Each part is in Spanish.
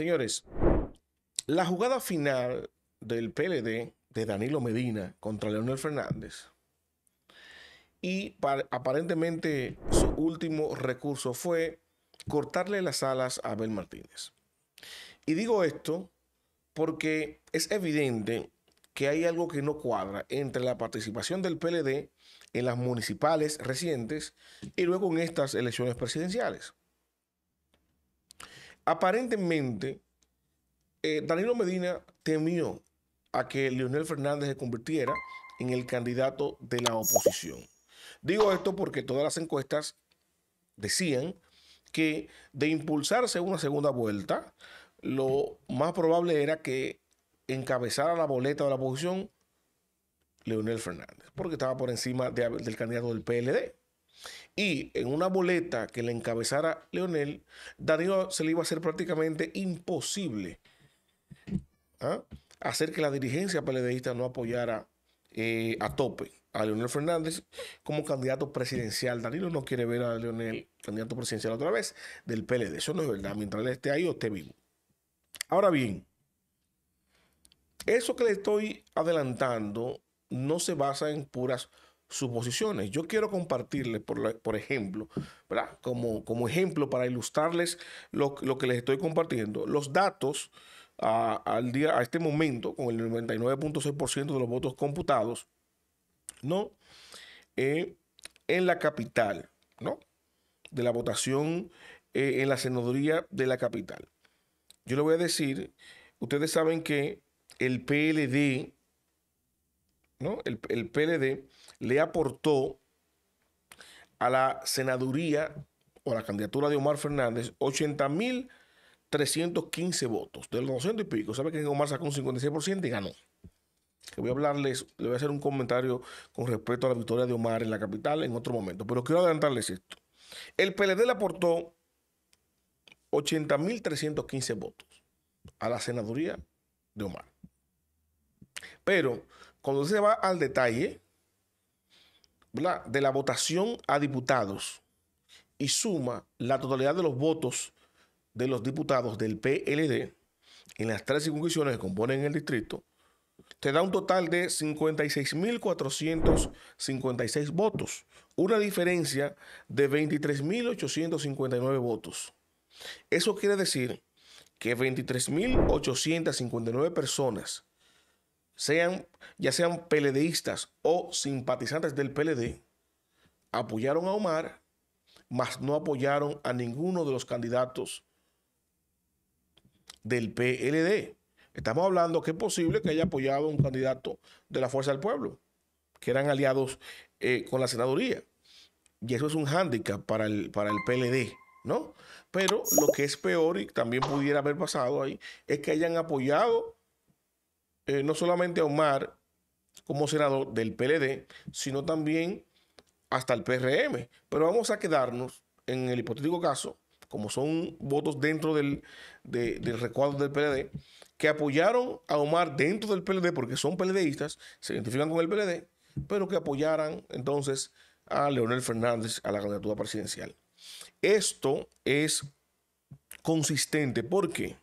Señores, la jugada final del PLD de Danilo Medina contra Leonel Fernández y aparentemente su último recurso fue cortarle las alas a Abel Martínez. Y digo esto porque es evidente que hay algo que no cuadra entre la participación del PLD en las municipales recientes y luego en estas elecciones presidenciales. Aparentemente, eh, Danilo Medina temió a que Leonel Fernández se convirtiera en el candidato de la oposición. Digo esto porque todas las encuestas decían que de impulsarse una segunda vuelta, lo más probable era que encabezara la boleta de la oposición Leonel Fernández, porque estaba por encima del candidato del PLD. Y en una boleta que le encabezara Leonel, Danilo se le iba a hacer prácticamente imposible ¿ah? hacer que la dirigencia peledeísta no apoyara eh, a tope a Leonel Fernández como candidato presidencial. Danilo no quiere ver a Leonel candidato presidencial otra vez del PLD. Eso no es verdad. Mientras él esté ahí, usted vivo. Ahora bien, eso que le estoy adelantando no se basa en puras suposiciones. Yo quiero compartirles, por, por ejemplo, Como, como ejemplo para ilustrarles lo, que les estoy compartiendo, los datos a, ah, al día, a este momento, con el 99.6% de los votos computados, ¿no? Eh, en la capital, ¿no? De la votación eh, en la senaduría de la capital. Yo le voy a decir, ustedes saben que el PLD, ¿no? el PLD le aportó a la senaduría o a la candidatura de Omar Fernández 80.315 votos, de los 200 y pico. ¿Sabe que Omar sacó un 56% y ganó? voy a hablarles, le voy a hacer un comentario con respecto a la victoria de Omar en la capital en otro momento, pero quiero adelantarles esto. El PLD le aportó 80.315 votos a la senaduría de Omar. Pero cuando se va al detalle, de la votación a diputados y suma la totalidad de los votos de los diputados del PLD en las tres circunscripciones que componen el distrito, te da un total de 56.456 votos, una diferencia de 23.859 votos. Eso quiere decir que 23.859 personas sean, ya sean PLDistas o simpatizantes del PLD, apoyaron a Omar, mas no apoyaron a ninguno de los candidatos del PLD. Estamos hablando que es posible que haya apoyado a un candidato de la Fuerza del Pueblo, que eran aliados eh, con la senaduría. Y eso es un hándicap para el, para el PLD, ¿no? Pero lo que es peor y también pudiera haber pasado ahí es que hayan apoyado eh, no solamente a Omar como senador del PLD, sino también hasta el PRM. Pero vamos a quedarnos en el hipotético caso, como son votos dentro del, del recuadro del PLD, que apoyaron a Omar dentro del PLD porque son PLDistas, se identifican con el PLD, pero que apoyaran entonces a Leonel Fernández a la candidatura presidencial. Esto es consistente porque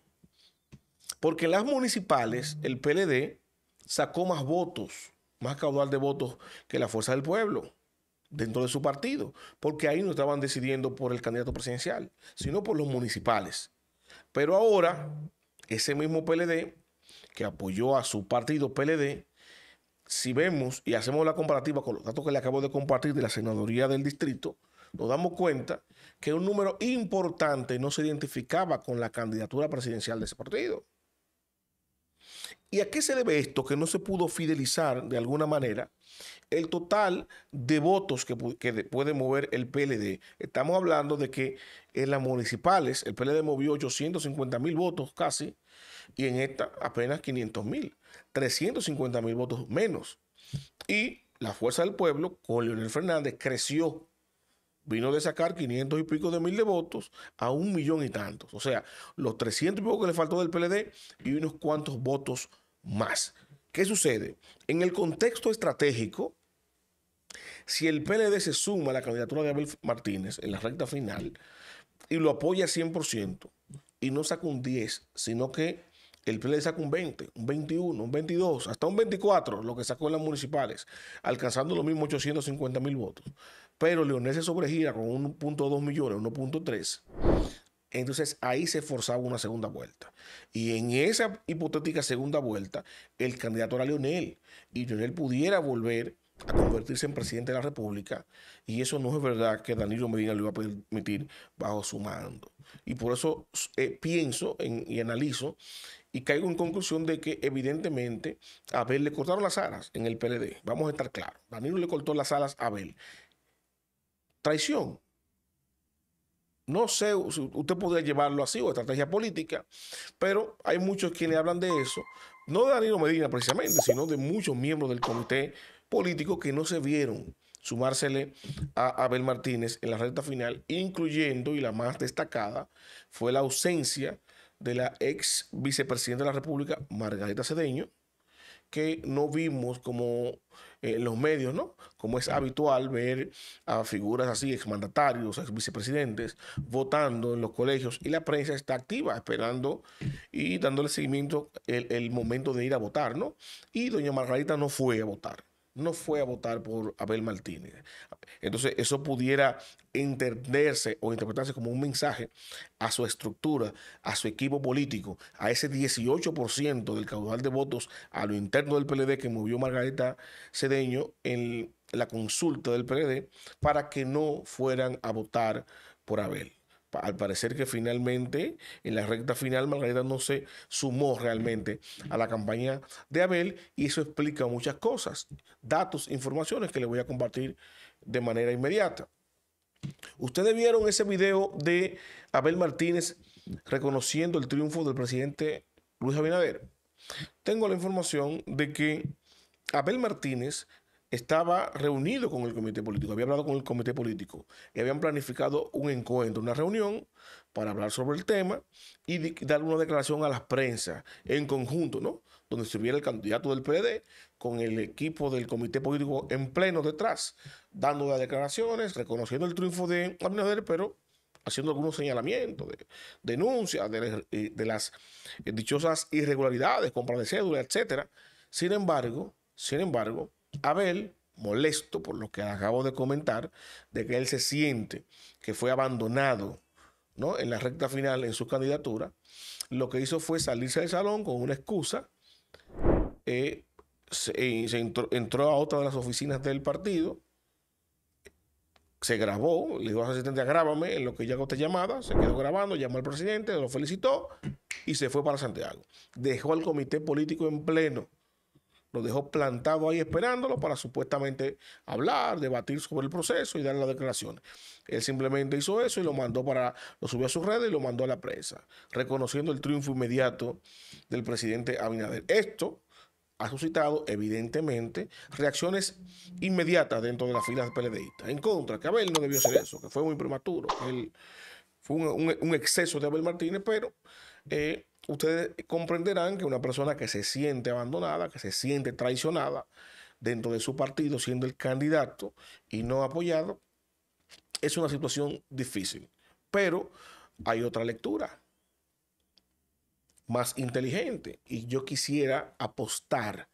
porque en las municipales el PLD sacó más votos, más caudal de votos que la Fuerza del Pueblo dentro de su partido, porque ahí no estaban decidiendo por el candidato presidencial, sino por los municipales. Pero ahora, ese mismo PLD que apoyó a su partido PLD, si vemos y hacemos la comparativa con los datos que le acabo de compartir de la senaduría del distrito, nos damos cuenta que un número importante no se identificaba con la candidatura presidencial de ese partido. ¿Y a qué se debe esto? Que no se pudo fidelizar de alguna manera el total de votos que, puede mover el PLD. Estamos hablando de que en las municipales el PLD movió 850 mil votos casi y en esta apenas 500 mil, 350 mil votos menos. Y la Fuerza del Pueblo con Leonel Fernández creció vino de sacar 500 y pico de mil de votos a un millón y tantos. O sea, los 300 y pico que le faltó del PLD y unos cuantos votos más. ¿Qué sucede? En el contexto estratégico, si el PLD se suma a la candidatura de Abel Martínez en la recta final y lo apoya 100% y no saca un 10, sino que el PLD saca un 20, un 21, un 22, hasta un 24, lo que sacó en las municipales, alcanzando los mismos 850 mil votos. Pero Leonel se sobregira con 1.2 millones, 1.3. Entonces ahí se forzaba una segunda vuelta. Y en esa hipotética segunda vuelta, el candidato era Leonel. Y Leonel pudiera volver a convertirse en presidente de la República. Y eso no es verdad que Danilo Medina lo iba a permitir bajo su mando. Y por eso eh, pienso y analizo y caigo en conclusión de que evidentemente a Abel le cortaron las alas en el PLD. Vamos a estar claros. Danilo le cortó las alas a Abel traición. No sé, usted podría llevarlo así o estrategia política, pero hay muchos quienes hablan de eso, no de Danilo Medina precisamente, sino de muchos miembros del comité político que no se vieron sumársele a Abel Martínez en la recta final, incluyendo, y la más destacada, fue la ausencia de la ex vicepresidenta de la República, Margarita Cedeño, que no vimos como eh, en los medios, ¿no? Como es habitual ver a figuras así, exmandatarios, ex vicepresidentes, votando en los colegios y la prensa está activa, esperando y dándole seguimiento el, el momento de ir a votar, ¿no? Y doña Margarita no fue a votar no fue a votar por Abel Martínez. Entonces, eso pudiera entenderse o interpretarse como un mensaje a su estructura, a su equipo político, a ese 18% del caudal de votos a lo interno del PLD que movió Margarita Cedeño en la consulta del PLD para que no fueran a votar por Abel al parecer que finalmente en la recta final Margarita no se sumó realmente a la campaña de Abel y eso explica muchas cosas, datos, informaciones que le voy a compartir de manera inmediata. Ustedes vieron ese video de Abel Martínez reconociendo el triunfo del presidente Luis Abinader. Tengo la información de que Abel Martínez estaba reunido con el comité político, había hablado con el comité político y habían planificado un encuentro, una reunión para hablar sobre el tema y dar una declaración a las prensa en conjunto, ¿no? Donde estuviera el candidato del PD con el equipo del comité político en pleno detrás, dando las declaraciones, reconociendo el triunfo de Abinader, pero haciendo algunos señalamientos, de, denuncias de, eh, las eh, dichosas irregularidades, compra de cédula, etcétera. Sin embargo, sin embargo, Abel, molesto por lo que acabo de comentar, de que él se siente que fue abandonado ¿no? en la recta final en su candidatura, lo que hizo fue salirse del salón con una excusa, eh, eh, entró, a otra de las oficinas del partido, se grabó, le dijo su asistente, grábame en lo que ya hago esta llamada, se quedó grabando, llamó al presidente, lo felicitó y se fue para Santiago. Dejó al comité político en pleno lo dejó plantado ahí esperándolo para supuestamente hablar, debatir sobre el proceso y dar las declaraciones. Él simplemente hizo eso y lo mandó para, lo subió a sus redes y lo mandó a la prensa, reconociendo el triunfo inmediato del presidente Abinader. Esto ha suscitado, evidentemente, reacciones inmediatas dentro de las filas peledeístas. En contra, que Abel no debió hacer eso, que fue muy prematuro, él, fue un, exceso de Abel Martínez, pero eh, ustedes comprenderán que una persona que se siente abandonada, que se siente traicionada dentro de su partido, siendo el candidato y no apoyado, es una situación difícil. Pero hay otra lectura más inteligente y yo quisiera apostar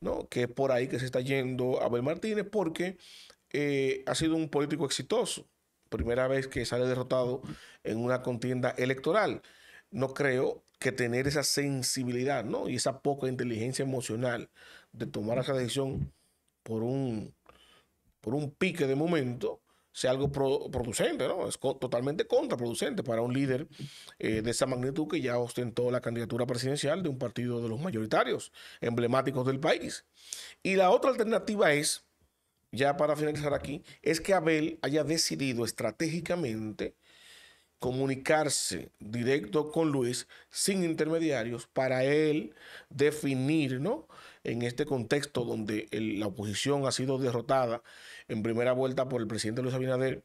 ¿no? que es por ahí que se está yendo Abel Martínez porque eh, ha sido un político exitoso, primera vez que sale derrotado en una contienda electoral no creo que tener esa sensibilidad, ¿no? Y esa poca inteligencia emocional de tomar esa decisión por un, por un pique de momento sea algo producente, ¿no? Es totalmente contraproducente para un líder eh, de esa magnitud que ya ostentó la candidatura presidencial de un partido de los mayoritarios emblemáticos del país. Y la otra alternativa es, ya para finalizar aquí, es que Abel haya decidido estratégicamente comunicarse directo con Luis sin intermediarios para él definir, ¿no? En este contexto donde la oposición ha sido derrotada en primera vuelta por el presidente Luis Abinader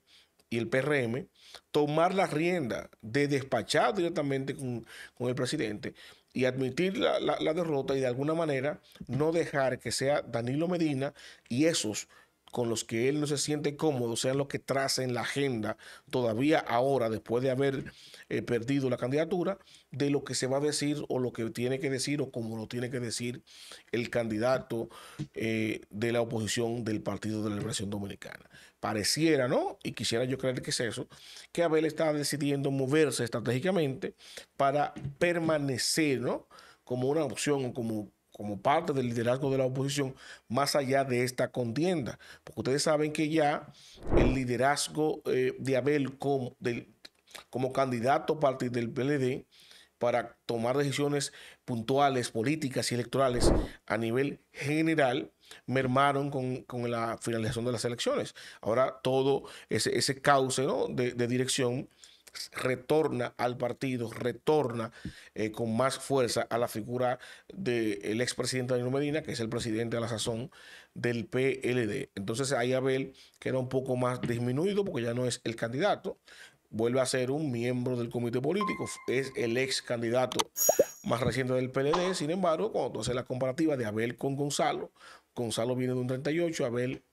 y el PRM, tomar la rienda de despachar directamente con, con el presidente y admitir la, la, la derrota y de alguna manera no dejar que sea Danilo Medina y esos con los que él no se siente cómodo sean los que en la agenda todavía ahora, después de haber eh, perdido la candidatura, de lo que se va a decir o lo que tiene que decir o como lo tiene que decir el candidato eh, de la oposición del Partido de la Liberación Dominicana. Pareciera, ¿no? Y quisiera yo creer que es eso, que Abel estaba decidiendo moverse estratégicamente para permanecer, ¿no? Como una opción o como como parte del liderazgo de la oposición más allá de esta contienda. Porque ustedes saben que ya el liderazgo eh, de Abel como, del, como candidato del PLD para tomar decisiones puntuales, políticas y electorales a nivel general, mermaron con, la finalización de las elecciones. Ahora todo ese, ese cauce de dirección retorna al partido, retorna eh, con más fuerza a la figura del expresidente Danilo Medina, que es el presidente de la sazón del PLD. Entonces hay Abel era un poco más disminuido porque ya no es el candidato, vuelve a ser un miembro del comité político, es el ex candidato más reciente del PLD, sin embargo, cuando tú haces la comparativa de Abel con Gonzalo, Gonzalo viene de un 38%, Abel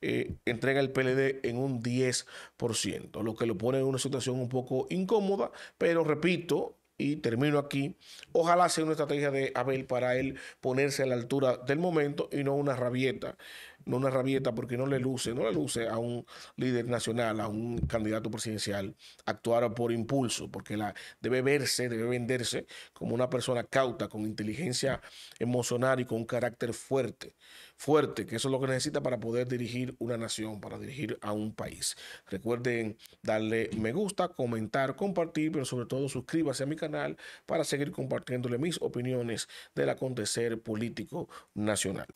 eh, entrega el PLD en un 10%, lo que lo pone en una situación un poco incómoda, pero repito, y termino aquí, ojalá sea una estrategia de Abel para él ponerse a la altura del momento y no una rabieta, no una rabieta porque no le luce, no le luce a un líder nacional, a un candidato presidencial actuar por impulso, porque la, debe verse, debe venderse como una persona cauta, con inteligencia emocional y con carácter fuerte fuerte, que eso es lo que necesita para poder dirigir una nación, para dirigir a un país. Recuerden darle me gusta, comentar, compartir, pero sobre todo suscríbase a mi canal para seguir compartiéndole mis opiniones del acontecer político nacional.